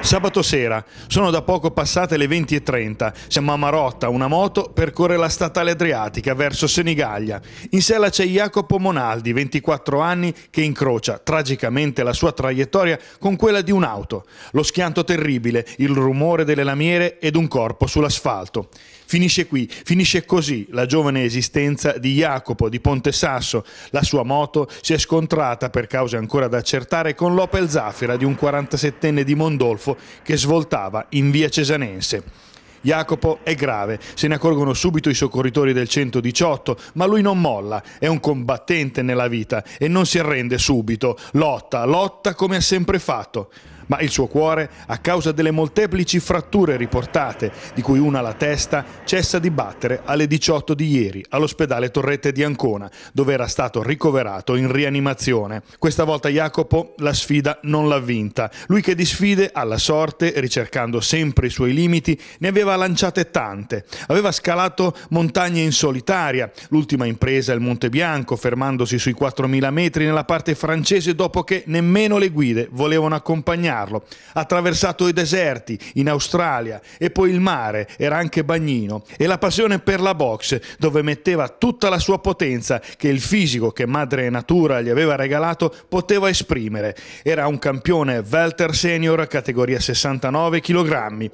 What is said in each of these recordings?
Sabato sera, sono da poco passate le 20.30, siamo a Marotta, una moto percorre la statale adriatica verso Senigallia. In sella c'è Jacopo Monaldi, 24 anni, che incrocia tragicamente la sua traiettoria con quella di un'auto. Lo schianto terribile, il rumore delle lamiere ed un corpo sull'asfalto. Finisce qui, finisce così la giovane esistenza di Jacopo di Ponte Sasso. La sua moto si è scontrata, per cause ancora da accertare, con l'Opel Zafira di un 47enne di Mondolfo goffo che svoltava in via Cesanense. Jacopo è grave, se ne accorgono subito i soccorritori del 118, ma lui non molla, è un combattente nella vita e non si arrende subito, lotta, lotta come ha sempre fatto ma il suo cuore, a causa delle molteplici fratture riportate, di cui una alla testa, cessa di battere alle 18 di ieri all'ospedale Torrette di Ancona, dove era stato ricoverato in rianimazione. Questa volta Jacopo la sfida non l'ha vinta. Lui che di sfide alla sorte, ricercando sempre i suoi limiti, ne aveva lanciate tante. Aveva scalato montagne in solitaria, l'ultima impresa il Monte Bianco, fermandosi sui 4.000 metri nella parte francese dopo che nemmeno le guide volevano accompagnare Carlo, ha attraversato i deserti in Australia e poi il mare, era anche bagnino, e la passione per la box, dove metteva tutta la sua potenza che il fisico che madre natura gli aveva regalato poteva esprimere. Era un campione welter senior categoria 69 kg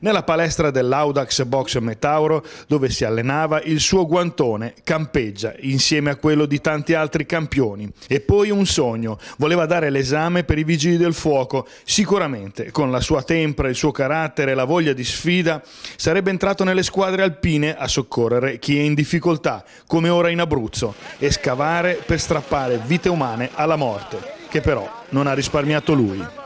nella palestra dell'Audax Box Metauro, dove si allenava, il suo guantone campeggia insieme a quello di tanti altri campioni. E poi un sogno, voleva dare l'esame per i vigili del fuoco. Sicuramente, con la sua tempra, il suo carattere e la voglia di sfida, sarebbe entrato nelle squadre alpine a soccorrere chi è in difficoltà, come ora in Abruzzo, e scavare per strappare vite umane alla morte, che però non ha risparmiato lui.